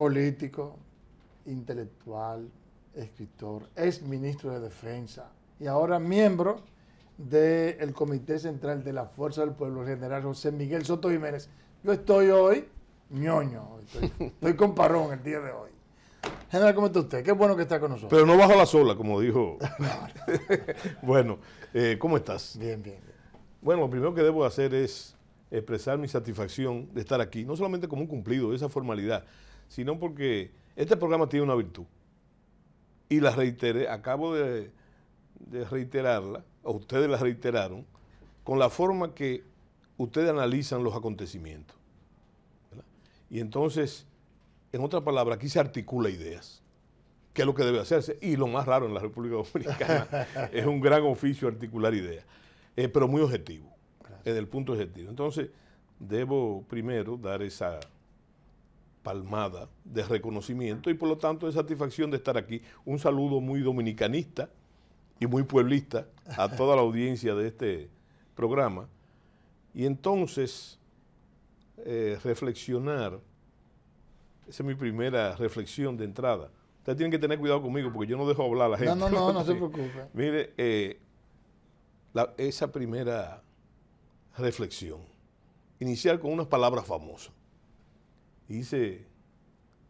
político, intelectual, escritor, ex ministro de Defensa y ahora miembro del Comité Central de la Fuerza del Pueblo, general José Miguel Soto Jiménez. Yo estoy hoy ñoño, estoy, con parrón el día de hoy. General, ¿cómo está usted? Qué bueno que está con nosotros. Pero no baja la sola, como dijo. bueno, eh, ¿cómo estás? Bien, bien, bien. Bueno, lo primero que debo hacer es expresar mi satisfacción de estar aquí, no solamente como un cumplido, esa formalidad, sino porque este programa tiene una virtud. Y la reiteré, acabo de, reiterarla, o ustedes la reiteraron, con la forma que ustedes analizan los acontecimientos. Y entonces, en otra palabra, aquí se articula ideas, que es lo que debe hacerse. Y lo más raro en la República Dominicana es un gran oficio articular ideas, eh, pero muy objetivo, en el punto objetivo. Entonces, debo primero dar esa palmada de reconocimiento y por lo tanto de satisfacción de estar aquí. Un saludo muy dominicanista y muy pueblista a toda la audiencia de este programa. Y entonces, eh, reflexionar, esa es mi primera reflexión de entrada. Ustedes tienen que tener cuidado conmigo porque yo no dejo hablar a la gente. No, no, no, no se preocupe. Mire, eh, esa primera reflexión, iniciar con unas palabras famosas dice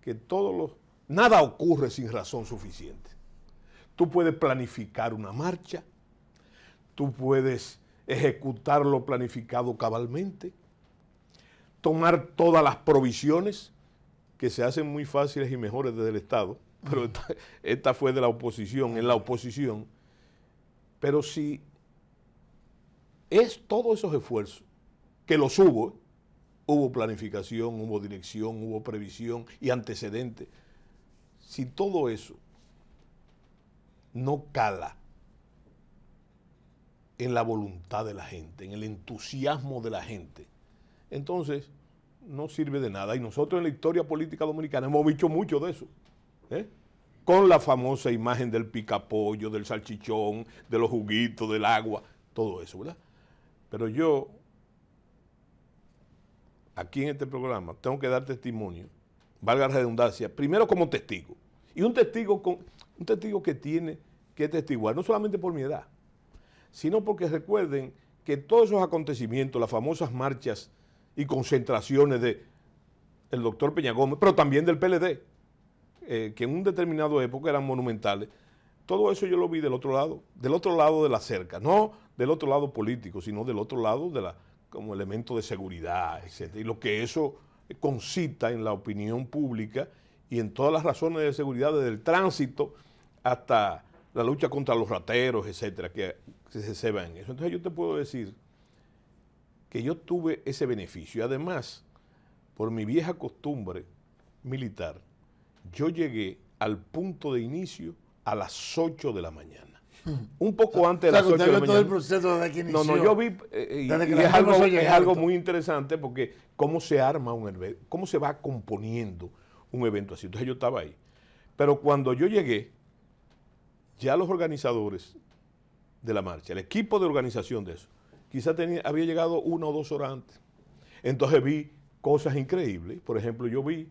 que todos los... Nada ocurre sin razón suficiente. Tú puedes planificar una marcha, tú puedes ejecutar lo planificado cabalmente, tomar todas las provisiones que se hacen muy fáciles y mejores desde el Estado, pero esta, esta fue de la oposición, en la oposición, pero si es todos esos esfuerzos, que los hubo, Hubo planificación, hubo dirección, hubo previsión y antecedente. Si todo eso no cala en la voluntad de la gente, en el entusiasmo de la gente, entonces no sirve de nada. Y nosotros en la historia política dominicana hemos dicho mucho de eso. ¿eh? Con la famosa imagen del picapollo, del salchichón, de los juguitos, del agua, todo eso, ¿verdad? Pero yo aquí en este programa, tengo que dar testimonio, valga la redundancia, primero como testigo. Y un testigo, con, un testigo que tiene que testiguar, no solamente por mi edad, sino porque recuerden que todos esos acontecimientos, las famosas marchas y concentraciones de el doctor Peña Gómez, pero también del PLD, eh, que en un determinado época eran monumentales, todo eso yo lo vi del otro lado, del otro lado de la cerca, no del otro lado político, sino del otro lado de la, como elemento de seguridad, etc. Y lo que eso concita en la opinión pública y en todas las razones de seguridad, desde el tránsito hasta la lucha contra los rateros, etcétera, que, se, se en eso. Entonces yo te puedo decir que yo tuve ese beneficio. Además, por mi vieja costumbre militar, yo llegué al punto de inicio a las 8 de la mañana. un poco antes de la mañana. No, no, yo vi, eh, eh, es, algo, muy interesante porque cómo se arma un evento, cómo se va componiendo un evento así. Entonces yo estaba ahí. Pero cuando yo llegué, ya los organizadores de la marcha, el equipo de organización de eso, quizás había llegado una o dos horas antes. Entonces vi cosas increíbles. Por ejemplo, yo vi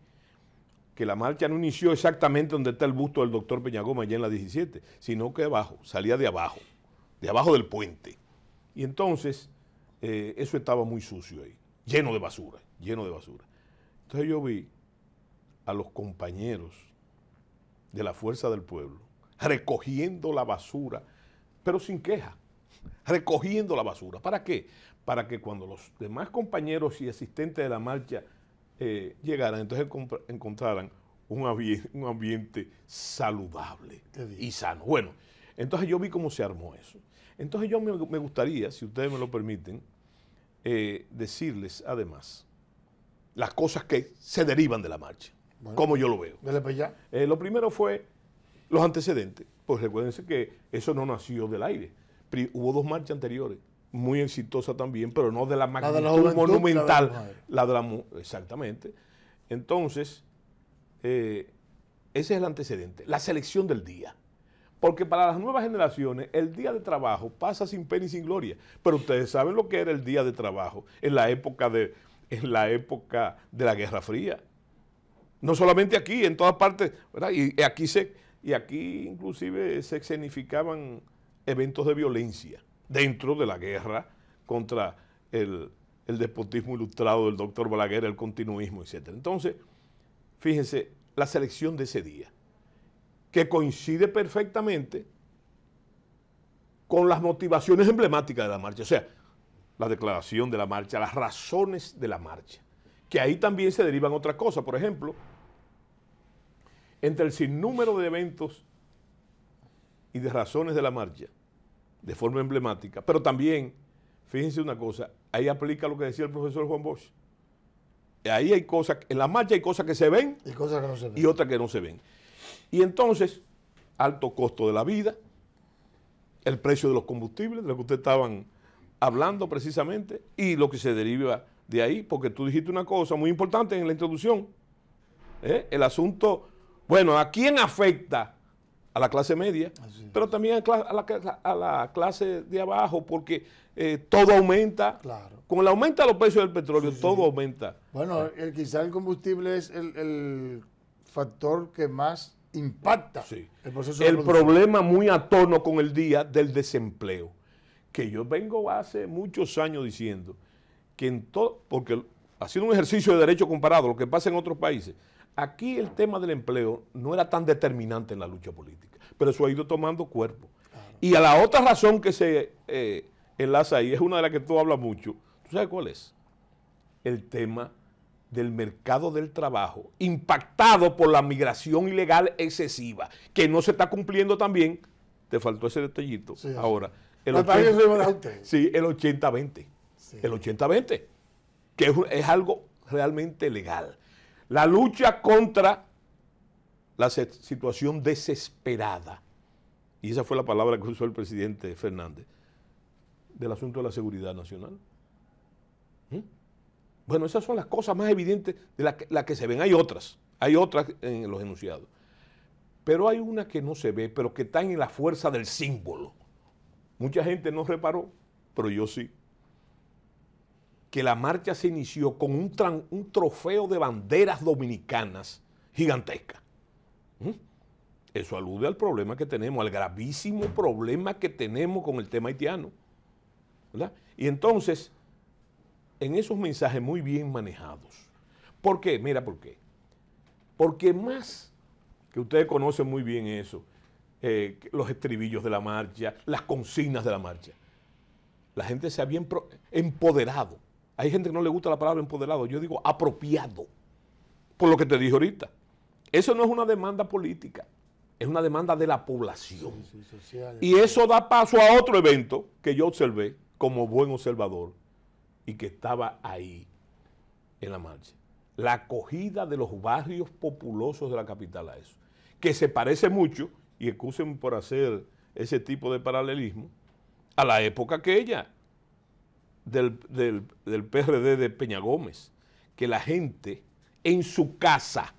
que la marcha no inició exactamente donde está el busto del doctor Peñagoma, allá en la 17, sino que abajo, salía de abajo, de abajo del puente. Y entonces eh, eso estaba muy sucio ahí, lleno de basura, lleno de basura. Entonces yo vi a los compañeros de la Fuerza del Pueblo recogiendo la basura, pero sin queja, recogiendo la basura. ¿Para qué? Para que cuando los demás compañeros y asistentes de la marcha eh, llegaran, entonces encontraran un, ambiente, saludable y sano. Bueno, entonces yo vi cómo se armó eso. Entonces yo me, gustaría, si ustedes me lo permiten, eh, decirles además las cosas que se derivan de la marcha, como yo lo veo. Eh, lo primero fue los antecedentes. Pues recuérdense que eso no nació del aire. hubo dos marchas anteriores muy exitosa también, pero no de la magnitud monumental. La de la, exactamente. Entonces, eh, ese es el antecedente. La selección del día. Porque para las nuevas generaciones, el día de trabajo pasa sin pena y sin gloria. Pero ustedes saben lo que era el día de trabajo en la época de, la, época de la Guerra Fría. No solamente aquí, en todas partes. Y, aquí se, y aquí inclusive se escenificaban eventos de violencia dentro de la guerra contra el, despotismo ilustrado del doctor Balaguer, el continuismo, etc. Entonces, fíjense, la selección de ese día, que coincide perfectamente con las motivaciones emblemáticas de la marcha, o sea, la declaración de la marcha, las razones de la marcha, que ahí también se derivan otras cosas, por ejemplo, entre el sinnúmero de eventos y de razones de la marcha, de forma emblemática, pero también, fíjense una cosa, ahí aplica lo que decía el profesor Juan Bosch. Ahí hay cosas, en la marcha hay cosas que se ven y, otras que no se ven. Y entonces, alto costo de la vida, el precio de los combustibles, de lo que ustedes estaban hablando precisamente, y lo que se deriva de ahí, porque tú dijiste una cosa muy importante en la introducción, ¿eh? el asunto, bueno, ¿a quién afecta a la clase media, pero también a la, clase de abajo, porque eh, todo aumenta. Claro. Con el aumento de los precios del petróleo, todo aumenta. Bueno, quizás el combustible es el, factor que más impacta el proceso El problema muy a tono con el día del desempleo, que yo vengo hace muchos años diciendo que en todo, porque haciendo un ejercicio de derecho comparado, lo que pasa en otros países, Aquí el tema del empleo no era tan determinante en la lucha política, pero eso ha ido tomando cuerpo. Y a la otra razón que se eh, enlaza ahí, es una de las que tú hablas mucho, ¿tú sabes cuál es? El tema del mercado del trabajo impactado por la migración ilegal excesiva, que no se está cumpliendo también. Te faltó ese detallito. Ahora, el 80-20. Sí, el 80-20. El 80-20, que es, es, algo realmente legal. La lucha contra la situación desesperada. Y esa fue la palabra que usó el presidente Fernández del asunto de la seguridad nacional. ¿Mm? Bueno, esas son las cosas más evidentes de las la que, se ven. Hay otras, hay otras en los enunciados. Pero hay una que no se ve, pero que está en la fuerza del símbolo. Mucha gente no reparó, pero yo sí que la marcha se inició con un, trofeo de banderas dominicanas gigantesca. ¿Mm? Eso alude al problema que tenemos, al gravísimo problema que tenemos con el tema haitiano. Y entonces, en esos mensajes muy bien manejados. ¿Por qué? Mira, ¿por qué? Porque más, que ustedes conocen muy bien eso, eh, los estribillos de la marcha, las consignas de la marcha. La gente se había empoderado hay gente que no le gusta la palabra empoderado, yo digo apropiado, por lo que te dije ahorita. Eso no es una demanda política, es una demanda de la población. y eso da paso a otro evento que yo observé como buen observador y que estaba ahí en la marcha. La acogida de los barrios populosos de la capital a eso, que se parece mucho, y excusen por hacer ese tipo de paralelismo, a la época que ella del, del, PRD de Peña Gómez, que la gente en su casa,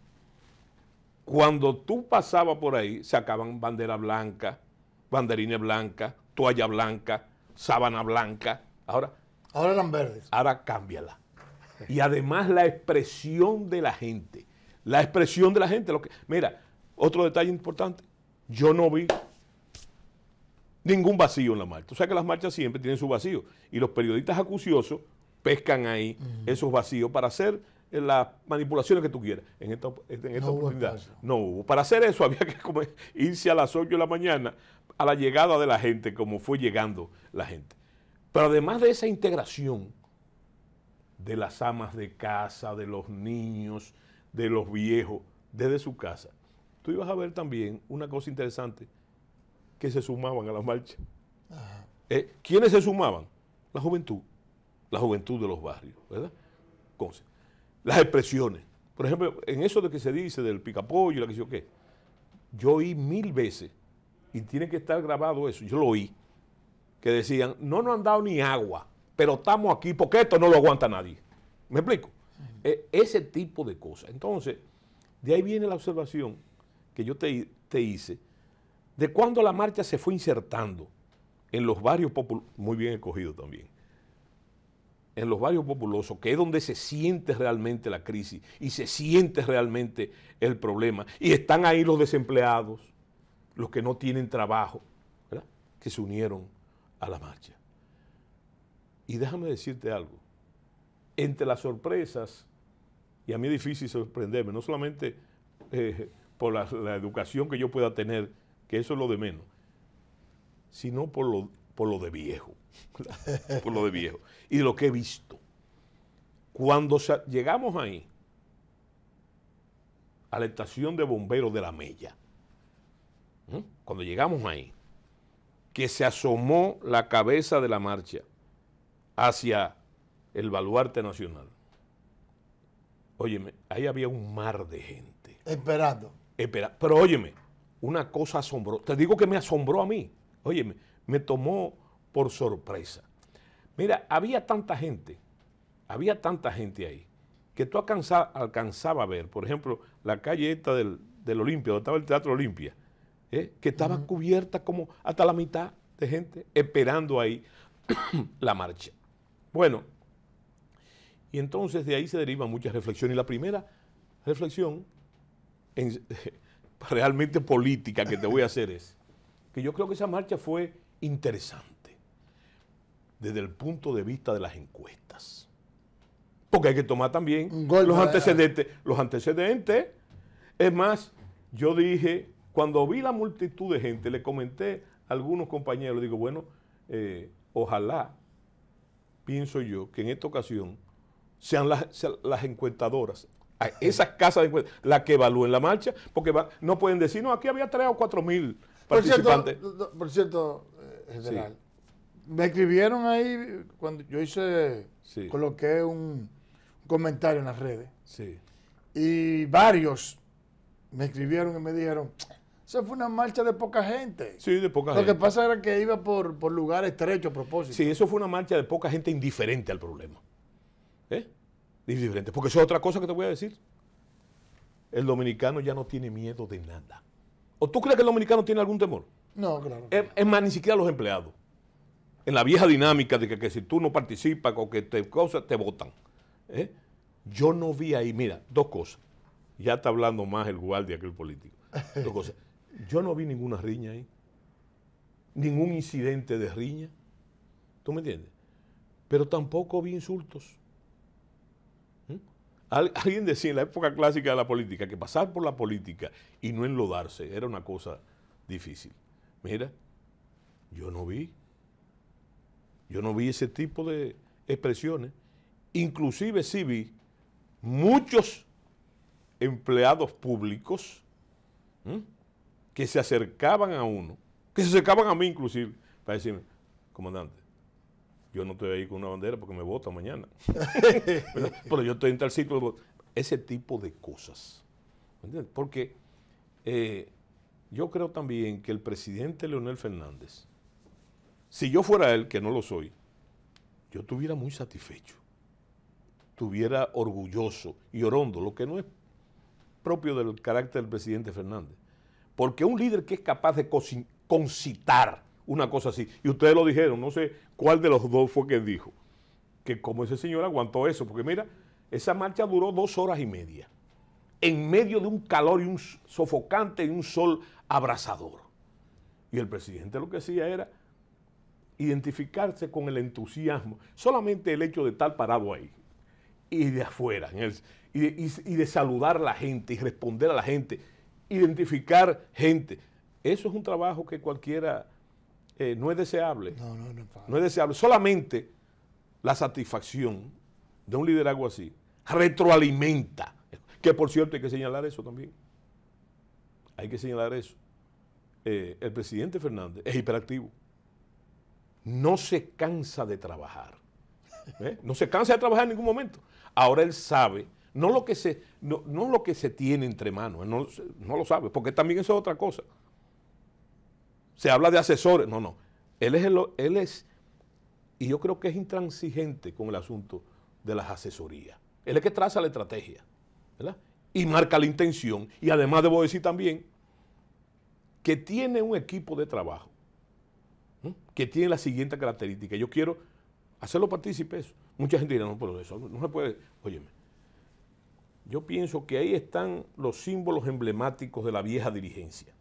cuando tú pasabas por ahí, sacaban bandera blanca, banderines blanca, toalla blanca, sábana blanca. Ahora, ahora eran verdes. Ahora cámbiala. Y además la expresión de la gente. La expresión de la gente. Lo que, mira, otro detalle importante. Yo no vi ningún vacío en la marcha. O sea que las marchas siempre tienen su vacío. Y los periodistas acuciosos pescan ahí esos vacíos para hacer eh, las manipulaciones que tú quieras. En esta, oportunidad no hubo. Para hacer eso había que irse a las 8 de la mañana a la llegada de la gente, como fue llegando la gente. Pero además de esa integración de las amas de casa, de los niños, de los viejos, desde su casa, tú ibas a ver también una cosa interesante que se sumaban a la marcha. Eh, ¿Quiénes se sumaban? La juventud, la juventud de los barrios, ¿verdad? las expresiones. Por ejemplo, en eso de que se dice del picapollo y la que yo qué, yo oí mil veces, y tiene que estar grabado eso, yo lo oí, que decían, no nos han dado ni agua, pero estamos aquí porque esto no lo aguanta nadie. ¿Me explico? Eh, ese tipo de cosas. Entonces, de ahí viene la observación que yo te, te hice de cuando la marcha se fue insertando en los barrios populosos, muy bien escogido también, en los barrios populosos, que es donde se siente realmente la crisis y se siente realmente el problema. Y están ahí los desempleados, los que no tienen trabajo, que se unieron a la marcha. Y déjame decirte algo, entre las sorpresas, y a mí es difícil sorprenderme, no solamente eh, por la educación que yo pueda tener, que eso es lo de menos, sino por lo, por lo de viejo, por lo de viejo, y lo que he visto. Cuando llegamos ahí, a la estación de bomberos de la Mella, cuando llegamos ahí, que se asomó la cabeza de la marcha hacia el baluarte nacional. Óyeme, ahí había un mar de gente. Esperando. Espera, pero óyeme, una cosa asombrosa. Te digo que me asombró a mí. Oye, me, tomó por sorpresa. Mira, había tanta gente, había tanta gente ahí, que tú alcanzaba, alcanzaba a ver, por ejemplo, la calle esta del, Olimpia, donde estaba el Teatro Olimpia, ¿eh? que estaba cubierta como hasta la mitad de gente esperando ahí la marcha. Bueno, y entonces de ahí se derivan muchas reflexiones. Y la primera reflexión en, realmente política que te voy a hacer es que yo creo que esa marcha fue interesante desde el punto de vista de las encuestas. Porque hay que tomar también los antecedentes. Los antecedentes, es más, yo dije, cuando vi la multitud de gente, le comenté a algunos compañeros, digo, bueno, eh, ojalá, pienso yo, que en esta ocasión sean las, sean las encuestadoras esas casas de la que evalúen la marcha, porque no pueden decir, no, aquí había 3 o cuatro mil participantes. Por cierto, eh, general, me escribieron ahí cuando yo hice, coloqué un, comentario en las redes. Sí. Y varios me escribieron y me dijeron, esa fue una marcha de poca gente. Sí, de poca gente. Lo que pasa era que iba por, por lugares estrechos a propósito. Sí, eso fue una marcha de poca gente indiferente al problema. ¿Eh? diferente. Porque eso es otra cosa que te voy a decir. El dominicano ya no tiene miedo de nada. ¿O tú crees que el dominicano tiene algún temor? No, claro. Es, más, ni siquiera los empleados. En la vieja dinámica de que, que si tú no participas o que te cosas, te votan. ¿Eh? Yo no vi ahí, mira, dos cosas. Ya está hablando más el guardia que el político. Dos cosas. Yo no vi ninguna riña ahí. Ningún incidente de riña. ¿Tú me entiendes? Pero tampoco vi insultos. alguien decía en la época clásica de la política que pasar por la política y no enlodarse era una cosa difícil. Mira, yo no vi, yo no vi ese tipo de expresiones. Inclusive sí vi muchos empleados públicos que se acercaban a uno, que se acercaban a mí inclusive, para decirme, comandante, yo no estoy ahí con una bandera porque me vota mañana. pero, yo estoy en tal sitio. Pues, ese tipo de cosas. Porque eh, yo creo también que el presidente Leonel Fernández, si yo fuera él, que no lo soy, yo estuviera muy satisfecho, estuviera orgulloso y orondo, lo que no es propio del carácter del presidente Fernández. Porque un líder que es capaz de concitar una cosa así, y ustedes lo dijeron, no sé cuál de los dos fue que dijo que como ese señor aguantó eso, porque mira, esa marcha duró dos horas y media, en medio de un calor y un sofocante y un sol abrasador. Y el presidente lo que hacía era identificarse con el entusiasmo, solamente el hecho de estar parado ahí y de afuera, y, y de saludar a la gente y responder a la gente, identificar gente. Eso es un trabajo que cualquiera eh, no es deseable. No, no, no, no es deseable. Solamente la satisfacción de un liderazgo así retroalimenta. Que por cierto hay que señalar eso también. Hay que señalar eso. Eh, el presidente Fernández es hiperactivo. No se cansa de trabajar. ¿Eh? No se cansa de trabajar en ningún momento. Ahora él sabe, no lo que se, no, lo que se tiene entre manos, no, no lo sabe, porque también eso es otra cosa se habla de asesores. No, no. Él es, él es, y yo creo que es intransigente con el asunto de las asesorías. Él es el que traza la estrategia, ¿verdad? Y marca la intención. Y además debo decir también que tiene un equipo de trabajo que tiene la siguiente característica. Yo quiero hacerlo partícipe eso. Mucha gente dirá, no, pero eso no se puede. Óyeme, yo pienso que ahí están los símbolos emblemáticos de la vieja dirigencia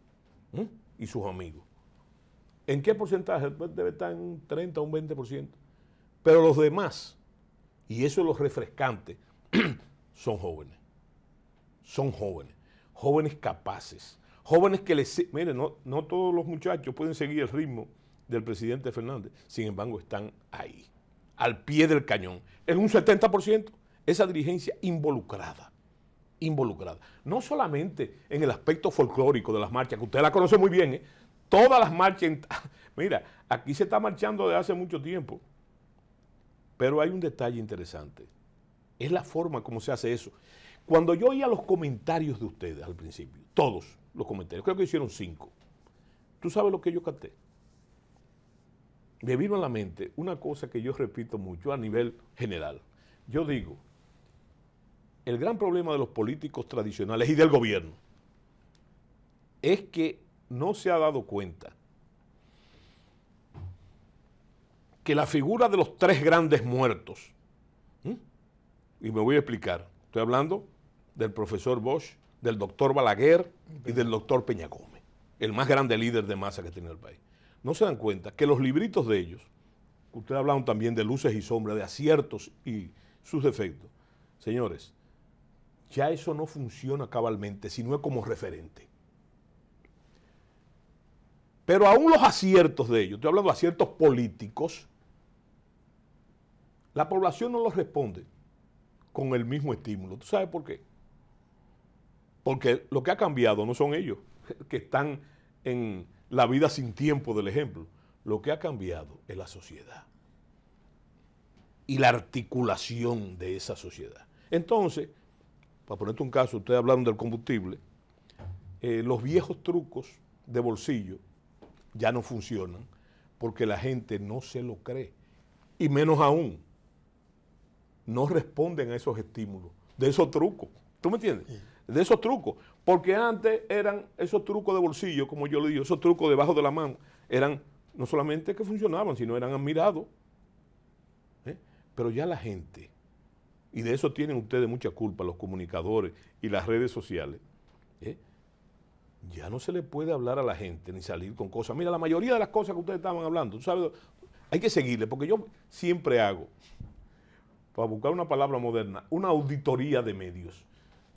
y sus amigos. ¿En qué porcentaje? Pues debe estar en un 30 o un 20%. Pero los demás, y eso es lo refrescante, son jóvenes. Son jóvenes. Jóvenes capaces. Jóvenes que les... Miren, no, no todos los muchachos pueden seguir el ritmo del presidente Fernández. Sin embargo, están ahí, al pie del cañón. En un 70%, esa dirigencia involucrada involucrada. No solamente en el aspecto folclórico de las marchas, que usted la conoce muy bien, ¿eh? Todas las marchas... Mira, aquí se está marchando de hace mucho tiempo. Pero hay un detalle interesante. Es la forma como se hace eso. Cuando yo oía los comentarios de ustedes al principio, todos los comentarios, creo que hicieron cinco. ¿Tú sabes lo que yo canté? Me vino a la mente una cosa que yo repito mucho a nivel general. Yo digo, el gran problema de los políticos tradicionales y del gobierno es que no se ha dado cuenta que la figura de los tres grandes muertos, y me voy a explicar, estoy hablando del profesor Bosch, del doctor Balaguer y del doctor Peña Gómez, el más grande líder de masa que tiene el país. No se dan cuenta que los libritos de ellos, ustedes hablaron también de luces y sombras, de aciertos y sus defectos, señores, ya eso no funciona cabalmente, sino es como referente. Pero aún los aciertos de ellos, estoy hablando de aciertos políticos, la población no los responde con el mismo estímulo. ¿Tú sabes por qué? Porque lo que ha cambiado no son ellos, que están en la vida sin tiempo del ejemplo. Lo que ha cambiado es la sociedad y la articulación de esa sociedad. Entonces, para ponerte un caso, ustedes hablaron del combustible, eh, los viejos trucos de bolsillo ya no funcionan porque la gente no se lo cree. Y menos aún, no responden a esos estímulos, de esos trucos. ¿Tú me entiendes? De esos trucos. Porque antes eran esos trucos de bolsillo, como yo le digo, esos trucos debajo de la mano, eran no solamente que funcionaban, sino eran admirados. ¿Eh? Pero ya la gente, y de eso tienen ustedes mucha culpa, los comunicadores y las redes sociales, ¿eh? ya no se le puede hablar a la gente ni salir con cosas. Mira, la mayoría de las cosas que ustedes estaban hablando, tú sabes, hay que seguirle, porque yo siempre hago, para buscar una palabra moderna, una auditoría de medios.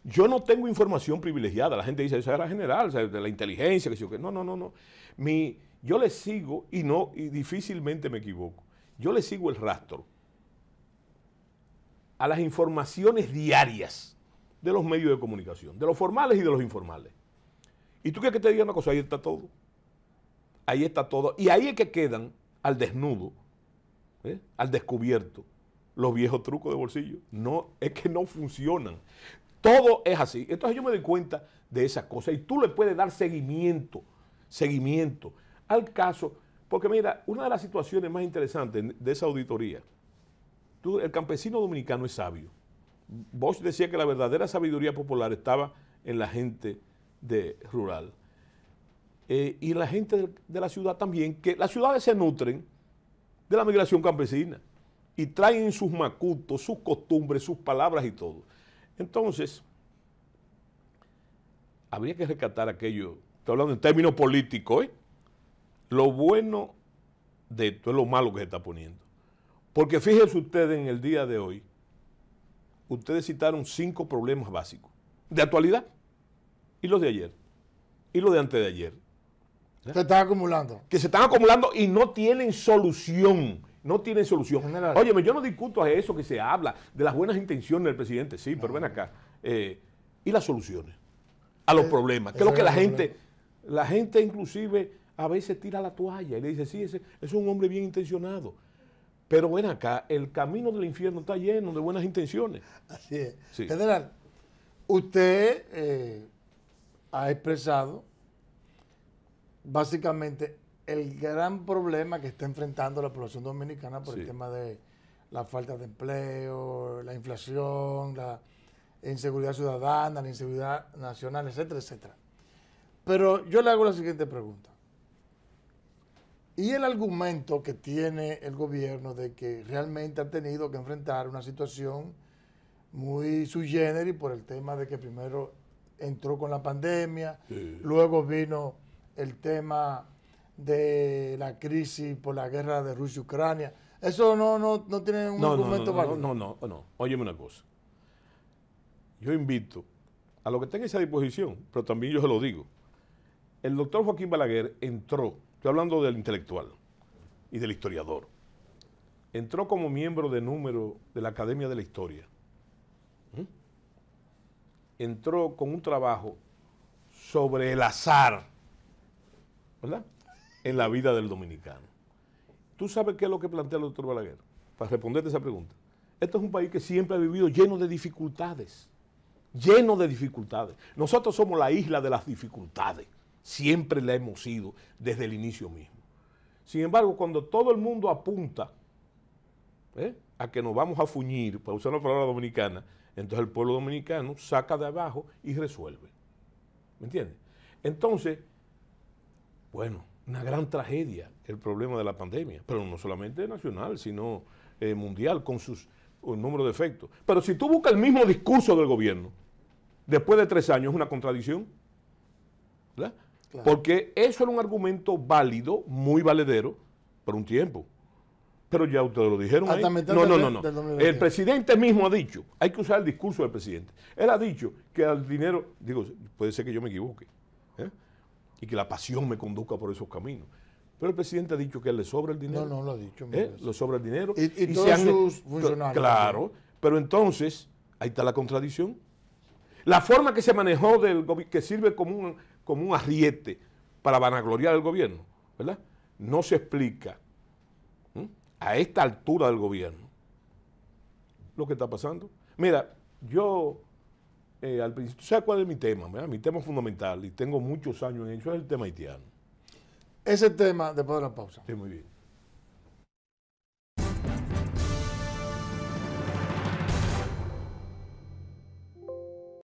Yo no tengo información privilegiada. La gente dice, esa era general, de la inteligencia, que yo que. No, no, no, no. yo le sigo y no, y difícilmente me equivoco. Yo le sigo el rastro a las informaciones diarias de los medios de comunicación, de los formales y de los informales. ¿Y tú quieres que te diga una cosa? Ahí está todo. Ahí está todo. Y ahí es que quedan al desnudo, ¿eh? al descubierto, los viejos trucos de bolsillo. No, es que no funcionan. Todo es así. Entonces yo me doy cuenta de esas cosas y tú le puedes dar seguimiento, seguimiento al caso. Porque mira, una de las situaciones más interesantes de esa auditoría, el campesino dominicano es sabio. Bosch decía que la verdadera sabiduría popular estaba en la gente de rural. Eh, y la gente de, la ciudad también, que las ciudades se nutren de la migración campesina y traen sus macutos, sus costumbres, sus palabras y todo. Entonces, habría que rescatar aquello, estoy hablando en términos políticos, hoy ¿eh? lo bueno de esto es lo malo que se está poniendo. Porque fíjense ustedes en el día de hoy, ustedes citaron cinco problemas básicos de actualidad. ¿Y los de ayer? ¿Y los de antes de ayer? Se están acumulando. Que se están acumulando y no tienen solución. No tienen solución. General. Óyeme, yo no discuto a eso que se habla, de las buenas intenciones del presidente, sí, pero ven acá. Eh, ¿Y las soluciones? A los eh, problemas. Que lo que la gente, la gente inclusive a veces tira la toalla y le dice, sí, es un hombre bien intencionado. Pero ven acá, el camino del infierno está lleno de buenas intenciones. Así es. General, usted eh, ha expresado básicamente el gran problema que está enfrentando la población dominicana por el tema de la falta de empleo, la inflación, la inseguridad ciudadana, la inseguridad nacional, etcétera, etcétera. Pero yo le hago la siguiente pregunta. Y el argumento que tiene el gobierno de que realmente ha tenido que enfrentar una situación muy sui y por el tema de que primero entró con la pandemia, luego vino el tema de la crisis por la guerra de Rusia-Ucrania. Eso no, tiene un no, argumento no, no, No, no, no, Óyeme una cosa. Yo invito a lo que tenga esa disposición, pero también yo se lo digo. El doctor Joaquín Balaguer entró, estoy hablando del intelectual y del historiador, entró como miembro de número de la Academia de la Historia entró con un trabajo sobre el azar, ¿verdad? En la vida del dominicano. ¿Tú sabes qué es lo que plantea el doctor Balaguer? Para responderte esa pregunta. Este es un país que siempre ha vivido lleno de dificultades, lleno de dificultades. Nosotros somos la isla de las dificultades, siempre la hemos sido desde el inicio mismo. Sin embargo, cuando todo el mundo apunta ¿eh? a que nos vamos a fuñir, para usar una palabra dominicana, entonces el pueblo dominicano saca de abajo y resuelve. ¿Me entiendes? Entonces, bueno, una gran tragedia el problema de la pandemia, pero no solamente nacional, sino eh, mundial, con sus número de efectos. Pero si tú buscas el mismo discurso del gobierno, después de tres años, es una contradicción. ¿verdad? Porque eso era un argumento válido, muy valedero, por un tiempo. Pero ya ustedes lo dijeron. No, no, no, no. El presidente mismo ha dicho, hay que usar el discurso del presidente. Él ha dicho que al dinero, digo, puede ser que yo me equivoque, ¿eh? y que la pasión me conduzca por esos caminos. Pero el presidente ha dicho que le sobra el dinero. No, no, lo ha dicho. ¿eh? Le sobra el dinero. Y, sus funcionarios. Claro, pero entonces, ahí está la contradicción. La forma que se manejó del que sirve como un, como un arriete para vanagloriar el gobierno, ¿verdad? No se explica a esta altura del gobierno lo que está pasando. Mira, yo eh, al principio, ¿tú cuál es mi tema? mi tema fundamental, y tengo muchos años en eso es el tema haitiano. Ese tema después de la pausa. Sí, muy bien.